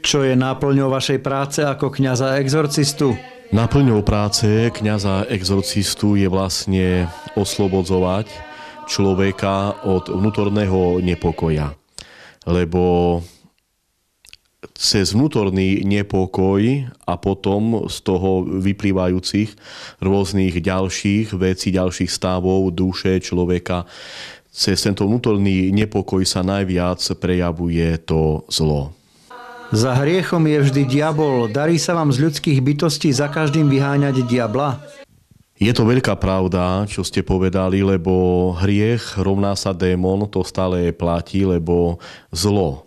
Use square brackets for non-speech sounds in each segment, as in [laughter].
Čo je náplňou vašej práce ako kňaza exorcistu? Náplňou práce kňaza exorcistu je vlastne oslobodzovať človeka od vnútorného nepokoja. Lebo cez vnútorný nepokoj a potom z toho vyplývajúcich rôznych ďalších vecí, ďalších stavov duše človeka, cez tento vnútorný nepokoj sa najviac prejavuje to zlo. Za hriechom je vždy diabol. Darí sa vám z ľudských bytostí za každým vyháňať diabla? Je to veľká pravda, čo ste povedali, lebo hriech rovná sa démon, to stále platí, lebo zlo.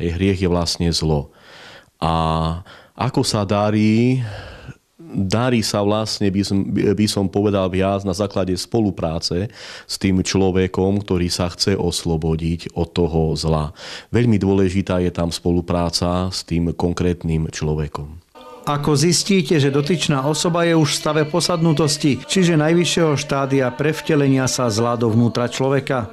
Hriech je vlastne zlo. A ako sa darí darí sa vlastne, by som, by som povedal viac, na základe spolupráce s tým človekom, ktorý sa chce oslobodiť od toho zla. Veľmi dôležitá je tam spolupráca s tým konkrétnym človekom. Ako zistíte, že dotyčná osoba je už v stave posadnutosti, čiže najvyššieho štádia prevtelenia sa zla do vnútra človeka?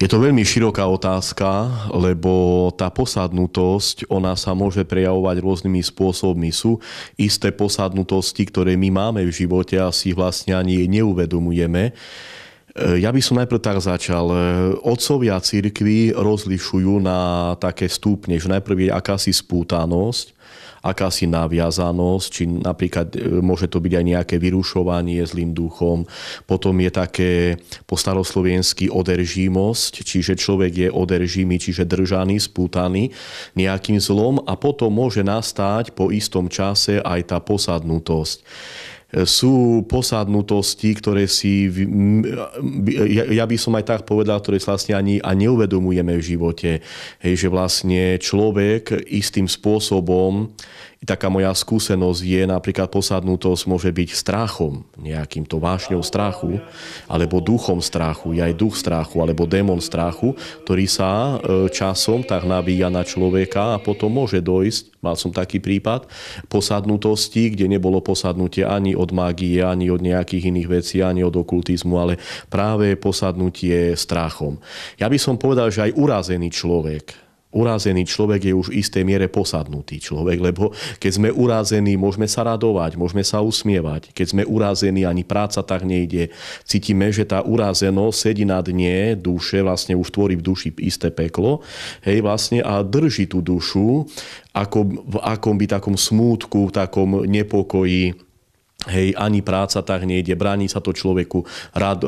Je to veľmi široká otázka, lebo tá posadnutosť, ona sa môže prejavovať rôznymi spôsobmi. Sú isté posadnutosti, ktoré my máme v živote a si vlastne ani neuvedomujeme. Ja by som najprv tak začal. Otcovia církvy rozlišujú na také stúpne, že najprv je akási spútanosť, akási naviazanosť, či napríklad e, môže to byť aj nejaké vyrušovanie zlým duchom. Potom je také po staroslovensky oderžímosť, čiže človek je oderžímy, čiže držaný, spútaný nejakým zlom a potom môže nastať po istom čase aj tá posadnutosť sú posadnutosti, ktoré si, ja by som aj tak povedal, ktoré si vlastne ani a neuvedomujeme v živote. Hej, že vlastne človek istým spôsobom, taká moja skúsenosť je napríklad posadnutosť môže byť strachom, nejakým to vášňou strachu, alebo duchom strachu, je aj duch strachu, alebo démon strachu, ktorý sa e, časom tak nabíja na človeka a potom môže dojsť, mal som taký prípad, posadnutosti, kde nebolo posadnutie ani od mágie, ani od nejakých iných vecí, ani od okultizmu, ale práve posadnutie strachom. Ja by som povedal, že aj urazený človek Urazený človek je už v istej miere posadnutý človek, lebo keď sme urazení, môžeme sa radovať, môžeme sa usmievať. Keď sme urazení, ani práca tak nejde. Cítime, že tá urazenosť sedí na dne duše, vlastne už tvorí v duši isté peklo, hej, vlastne a drží tú dušu ako, v akom by takom smútku, v takom nepokoji, Hej, ani práca tak nejde, bráni sa to človeku, rad,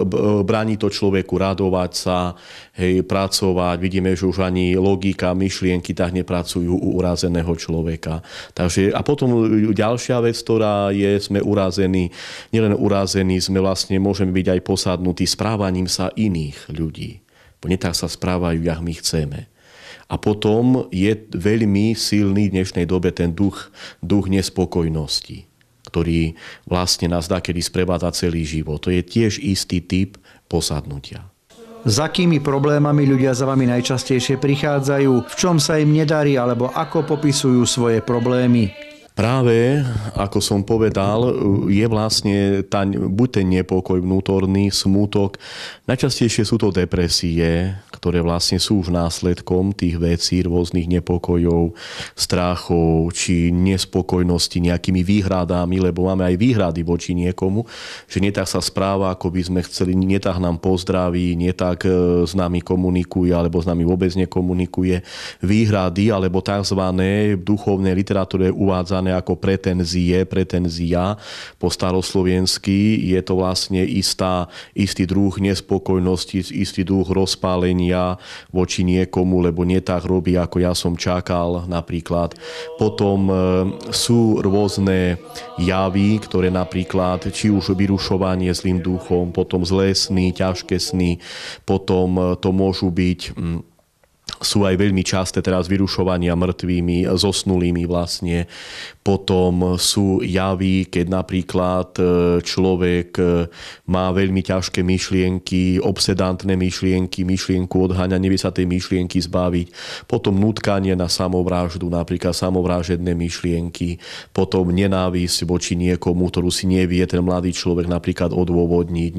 bráni to človeku radovať sa, hej, pracovať. Vidíme, že už ani logika, myšlienky tak nepracujú u urazeného človeka. Takže, a potom ďalšia vec, ktorá je, sme urazení, nielen urazení, sme vlastne, môžeme byť aj posadnutí správaním sa iných ľudí. Bo netak sa správajú, jak my chceme. A potom je veľmi silný v dnešnej dobe ten duch, duch nespokojnosti ktorý vlastne nás dá, kedy sprevádza celý život. To je tiež istý typ posadnutia. Za akými problémami ľudia za vami najčastejšie prichádzajú, v čom sa im nedarí alebo ako popisujú svoje problémy? Práve, ako som povedal, je vlastne tá, buď ten nepokoj vnútorný, smútok. Najčastejšie sú to depresie, ktoré vlastne sú už následkom tých vecí, rôznych nepokojov, strachov či nespokojnosti nejakými výhradami, lebo máme aj výhrady voči niekomu, že netak sa správa, ako by sme chceli, netak nám pozdraví, netak e, s nami komunikuje alebo s nami vôbec nekomunikuje. Výhrady alebo tzv. v duchovnej literatúre uvádzané ako pretenzie, pretenzia po staroslovensky je to vlastne istá, istý druh nespokojnosti, istý druh rozpálenia chovania voči niekomu, lebo nie tak robí, ako ja som čakal napríklad. Potom e, sú rôzne javy, ktoré napríklad, či už vyrušovanie zlým duchom, potom zlé sny, ťažké sny, potom e, to môžu byť mm, sú aj veľmi časté teraz vyrušovania mŕtvými, zosnulými vlastne. Potom sú javy, keď napríklad e, človek e, má veľmi ťažké myšlienky, obsedantné myšlienky, myšlienku odháňa, nevie sa tej myšlienky zbaviť. Potom nutkanie na samovráždu, napríklad samovrážedné myšlienky. Potom nenávisť voči niekomu, ktorú si nevie ten mladý človek napríklad odôvodniť. E,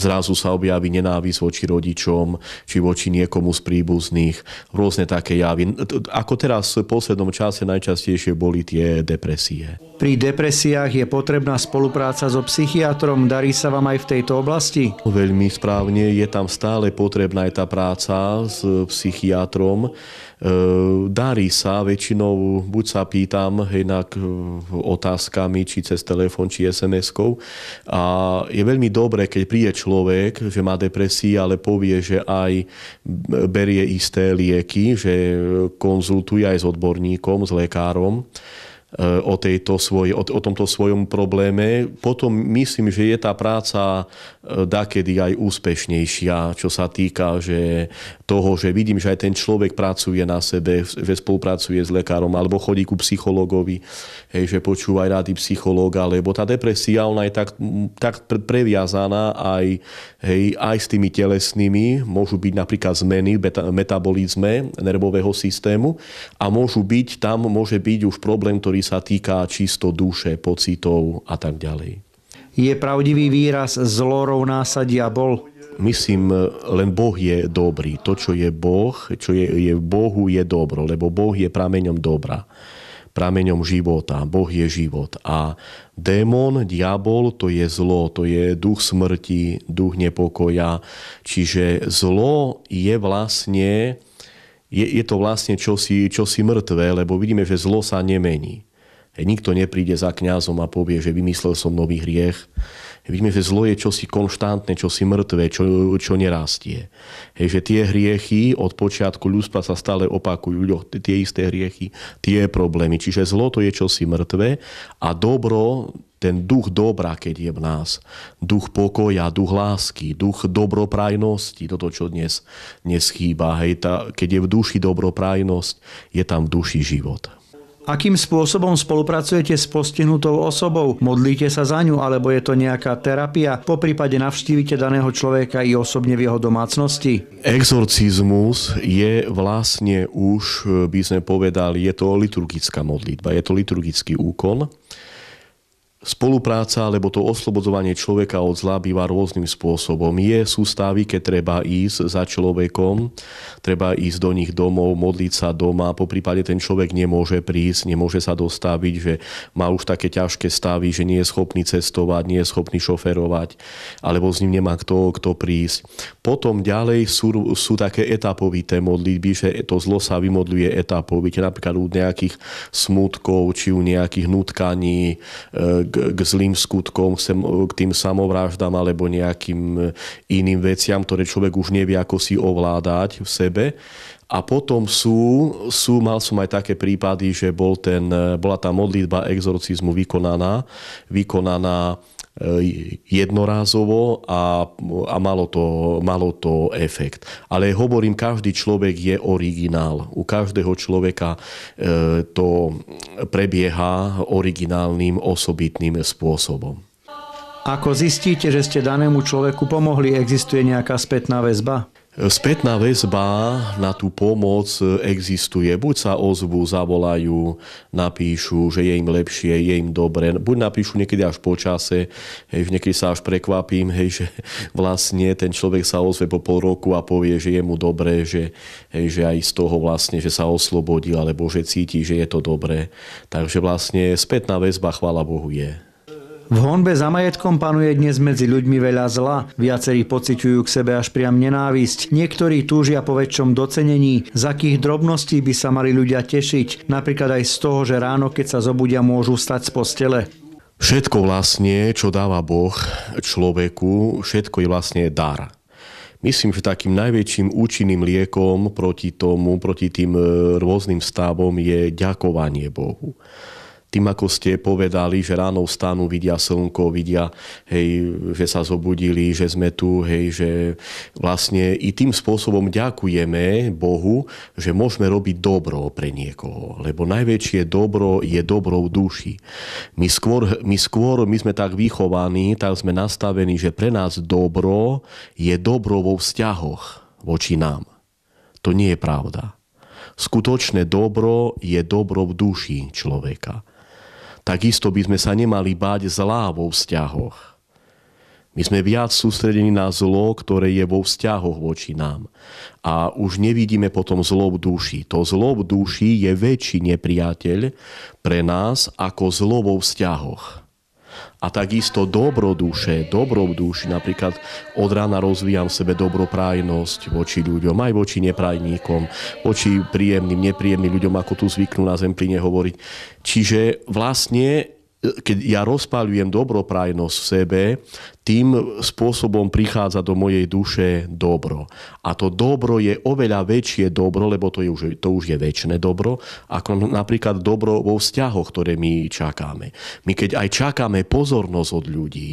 zrazu sa objaví nenávisť voči rodičom, či voči niekomu z príbuzných nich rôzne také javy. Ako teraz v poslednom čase najčastejšie boli tie depresie. Pri depresiách je potrebná spolupráca so psychiatrom. Darí sa vám aj v tejto oblasti? Veľmi správne. Je tam stále potrebná aj tá práca s psychiatrom. E, darí sa, väčšinou buď sa pýtam inak e, otázkami, či cez telefón, či SMS-kou. A je veľmi dobré, keď príde človek, že má depresie, ale povie, že aj berie isté lieky, že konzultuj aj s odborníkom, s lekárom. Eh, o, tejto svoj, o, o tomto svojom probléme, potom myslím, že je tá práca eh, dakedy aj úspešnejšia, čo sa týka že toho, že vidím, že aj ten človek pracuje na sebe, že spolupracuje s lekárom alebo chodí ku psychologovi, hej, že počúva aj rady psychológa, lebo tá depresia ona je tak, tak previazaná aj, hej, aj s tými telesnými, môžu byť napríklad zmeny v metabolizme nervového systému a môžu byť, tam môže byť už problém, ktorý sa týka čisto duše, pocitov a tak ďalej. Je pravdivý výraz zlorovná sa diabol? Myslím, len Boh je dobrý. To, čo je Boh, čo je, je Bohu, je dobro, lebo Boh je prameňom dobra prameňom života. Boh je život. A démon, diabol, to je zlo, to je duch smrti, duch nepokoja. Čiže zlo je vlastne, je, je to vlastne čosi, čosi mŕtve, lebo vidíme, že zlo sa nemení. Hej, nikto nepríde za kňazom a povie, že vymyslel som nový hriech. Vidíme, že zlo je čosi konštantné, čosi mŕtve, čo, čo nerastie. Hej, že tie hriechy od počiatku ľudstva sa stále opakujú, ľudia, tie isté hriechy, tie problémy. Čiže zlo to je čosi mŕtve a dobro, ten duch dobra, keď je v nás, duch pokoja, duch lásky, duch dobroprajnosti, toto, čo dnes, dnes chýba. Hej, tá, keď je v duši dobroprajnosť, je tam v duši život. Akým spôsobom spolupracujete s postihnutou osobou? Modlíte sa za ňu, alebo je to nejaká terapia? Po prípade navštívite daného človeka i osobne v jeho domácnosti? Exorcizmus je vlastne už, e, by sme povedali, je to liturgická modlitba, je to liturgický úkon spolupráca alebo to oslobodzovanie človeka od zla býva rôznym spôsobom. Je sústavy, keď treba ísť za človekom, treba ísť do nich domov, modliť sa doma, po prípade ten človek nemôže prísť, nemôže sa dostaviť, že má už také ťažké stavy, že nie je schopný cestovať, nie je schopný šoferovať, alebo s ním nemá kto, kto prísť. Potom ďalej sú, sú také etapovité modlitby, že to zlo sa vymodluje etapovite, napríklad u nejakých smutkov, či u nejakých nutkaní, e, k, k zlým skutkom, e, k tým samovráždam alebo nejakým e, iným veciam, ktoré človek už nevie, ako si ovládať v sebe. A potom sú, sú, mal som aj také prípady, že bol ten, e, bola tá modlitba exorcizmu vykonaná, vykonaná E, jednorázovo a, a malo, to, malo to efekt. Ale hovorím, každý človek je originál. U každého človeka e, to prebieha originálnym, osobitným spôsobom. Ako zistíte, že ste danému človeku pomohli, existuje nejaká spätná väzba? Spätná väzba na tú pomoc existuje. Buď sa ozvu, zavolajú, napíšu, že je im lepšie, je im dobre. Buď napíšu niekedy až po čase, hej, niekedy sa až prekvapím, hej, že [laughs] vlastne ten človek sa ozve po pol roku a povie, že je mu dobre, že, hej, že aj z toho vlastne, že sa oslobodil, alebo že cíti, že je to dobré. Takže vlastne spätná väzba, chvála Bohu, je. V honbe za majetkom panuje dnes medzi ľuďmi veľa zla. Viacerí pociťujú k sebe až priam nenávisť. Niektorí túžia po väčšom docenení. Z akých drobností by sa mali ľudia tešiť? Napríklad aj z toho, že ráno, keď sa zobudia, môžu stať z postele. Všetko vlastne, čo dáva Boh človeku, všetko je vlastne dar. Myslím, že takým najväčším účinným liekom proti tomu, proti tým e, rôznym stavom je ďakovanie Bohu tým, ako ste povedali, že ráno vstanú, vidia slnko, vidia, hej, že sa zobudili, že sme tu, hej, že vlastne i tým spôsobom ďakujeme Bohu, že môžeme robiť dobro pre niekoho, lebo najväčšie dobro je dobro v duši. My skôr, my skôr, my sme tak vychovaní, tak sme nastavení, že pre nás dobro je dobro vo vzťahoch voči nám. To nie je pravda. Skutočné dobro je dobro v duši človeka takisto by sme sa nemali báť zlá vo vzťahoch. My sme viac sústredení na zlo, ktoré je vo vzťahoch voči nám. A už nevidíme potom zlo v duši. To zlo v duši je väčší nepriateľ pre nás ako zlo vo vzťahoch. A takisto dobroduše. duše, napríklad od rána rozvíjam v sebe dobroprájnosť voči ľuďom, aj voči neprajníkom, voči príjemným, nepríjemným ľuďom, ako tu zvyknú na zemplíne hovoriť. Čiže vlastne keď ja rozpáľujem dobroprajnosť v sebe, tým spôsobom prichádza do mojej duše dobro. A to dobro je oveľa väčšie dobro, lebo to, je už, to už je väčšie dobro, ako napríklad dobro vo vzťahoch, ktoré my čakáme. My keď aj čakáme pozornosť od ľudí,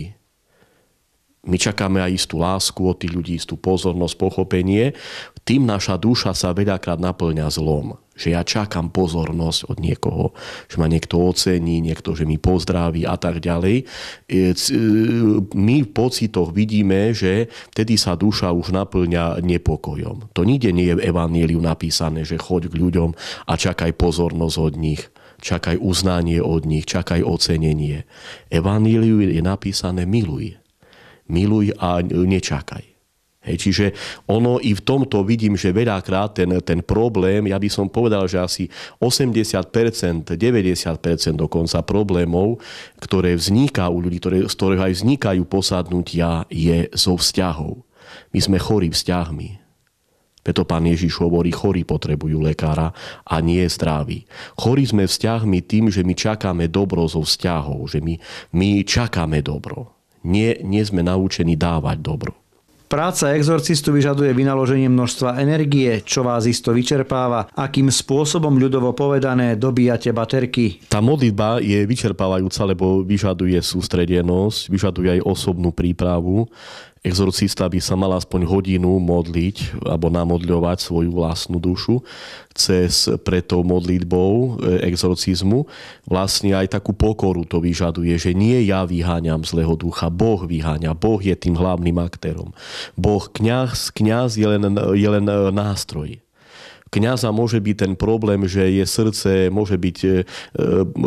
my čakáme aj istú lásku od tých ľudí, istú pozornosť, pochopenie. Tým naša duša sa veľakrát naplňa zlom. Že ja čakám pozornosť od niekoho. Že ma niekto ocení, niekto, že mi pozdraví a tak ďalej. E, e, my v pocitoch vidíme, že vtedy sa duša už naplňa nepokojom. To nikde nie je v Evangeliu napísané, že choď k ľuďom a čakaj pozornosť od nich čakaj uznanie od nich, čakaj ocenenie. Evaníliu je napísané miluje miluj a nečakaj. Hej, čiže ono i v tomto vidím, že veľakrát ten, ten problém, ja by som povedal, že asi 80%, 90% dokonca problémov, ktoré vzniká u ľudí, ktoré, z ktorých aj vznikajú posadnutia, je zo so vzťahov. My sme chorí vzťahmi. Preto pán Ježiš hovorí, chorí potrebujú lekára a nie zdraví. Chorí sme vzťahmi tým, že my čakáme dobro zo vzťahov, že my, my čakáme dobro nie, nie sme naučení dávať dobro. Práca exorcistu vyžaduje vynaloženie množstva energie, čo vás isto vyčerpáva. Akým spôsobom ľudovo povedané dobíjate baterky? Tá modlitba je vyčerpávajúca, lebo vyžaduje sústredenosť, vyžaduje aj osobnú prípravu. Exorcista by sa mal aspoň hodinu modliť alebo namodľovať svoju vlastnú dušu cez pre modlitbou e, exorcizmu. Vlastne aj takú pokoru to vyžaduje, že nie ja vyháňam zlého ducha, Boh vyháňa, Boh je tým hlavným aktérom. Boh kňaz, kňaz je len, je len e, nástroj kňaza môže byť ten problém, že je srdce môže byť e,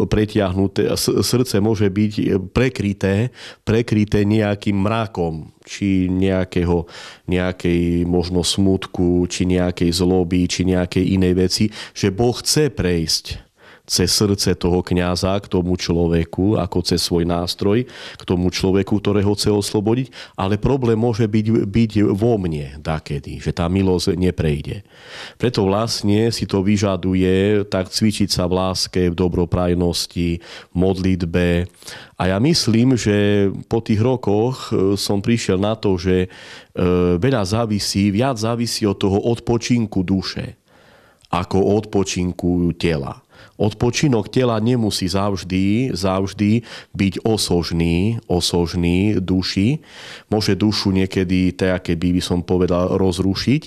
pretiahnuté, srdce môže byť prekryté, prekryté nejakým mrakom či nejakého, nejakej možno smutku, či nejakej zloby, či nejakej inej veci, že Boh chce prejsť cez srdce toho kňaza k tomu človeku, ako cez svoj nástroj, k tomu človeku, ktorého chce oslobodiť, ale problém môže byť, byť vo mne takedy, že tá milosť neprejde. Preto vlastne si to vyžaduje tak cvičiť sa v láske, v dobroprajnosti, modlitbe. A ja myslím, že po tých rokoch e, som prišiel na to, že e, veľa závisí, viac závisí od toho odpočinku duše ako odpočinku tela odpočinok tela nemusí zavždy, zavždy byť osožný, osožný duši. Môže dušu niekedy, tak keby by som povedal, rozrušiť,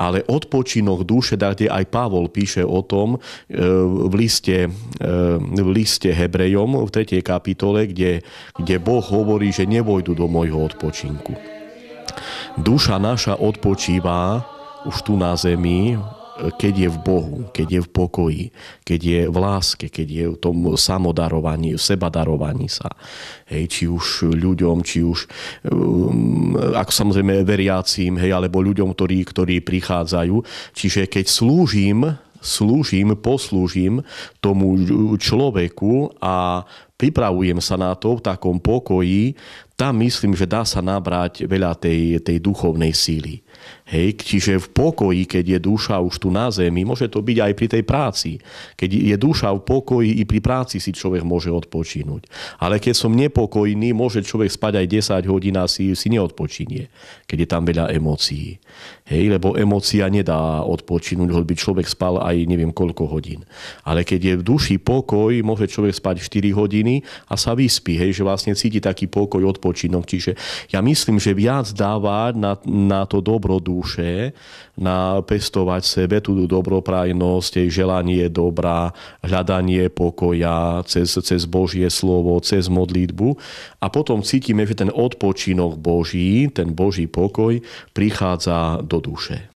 ale odpočinok duše, kde aj Pavol píše o tom e, v liste, e, v liste Hebrejom v 3. kapitole, kde, kde Boh hovorí, že nevojdu do môjho odpočinku. Duša naša odpočíva už tu na zemi, keď je v Bohu, keď je v pokoji, keď je v láske, keď je v tom samodarovaní, v sebadarovaní sa. Hej, či už ľuďom, či už um, ako samozrejme veriacím, hej, alebo ľuďom, ktorí, ktorí prichádzajú. Čiže keď slúžim slúžim, poslúžim tomu človeku a pripravujem sa na to v takom pokoji, tam myslím, že dá sa nabrať veľa tej, tej duchovnej síly. Hej, čiže v pokoji, keď je duša už tu na zemi, môže to byť aj pri tej práci. Keď je duša v pokoji, i pri práci si človek môže odpočínuť. Ale keď som nepokojný, môže človek spať aj 10 hodín a si, si neodpočinie, keď je tam veľa emócií. Hej, lebo emócia nedá odpočinúť, hoď by človek spal aj neviem koľko hodín. Ale keď je v duši pokoj, môže človek spať 4 hodín hodiny a sa vyspí, hej, že vlastne cíti taký pokoj, odpočinok. Čiže ja myslím, že viac dáva na, na to dobro duše, na pestovať sebe tú dobroprajnosť, jej želanie dobra, hľadanie pokoja cez, cez Božie slovo, cez modlitbu. A potom cítime, že ten odpočinok Boží, ten Boží pokoj prichádza do duše.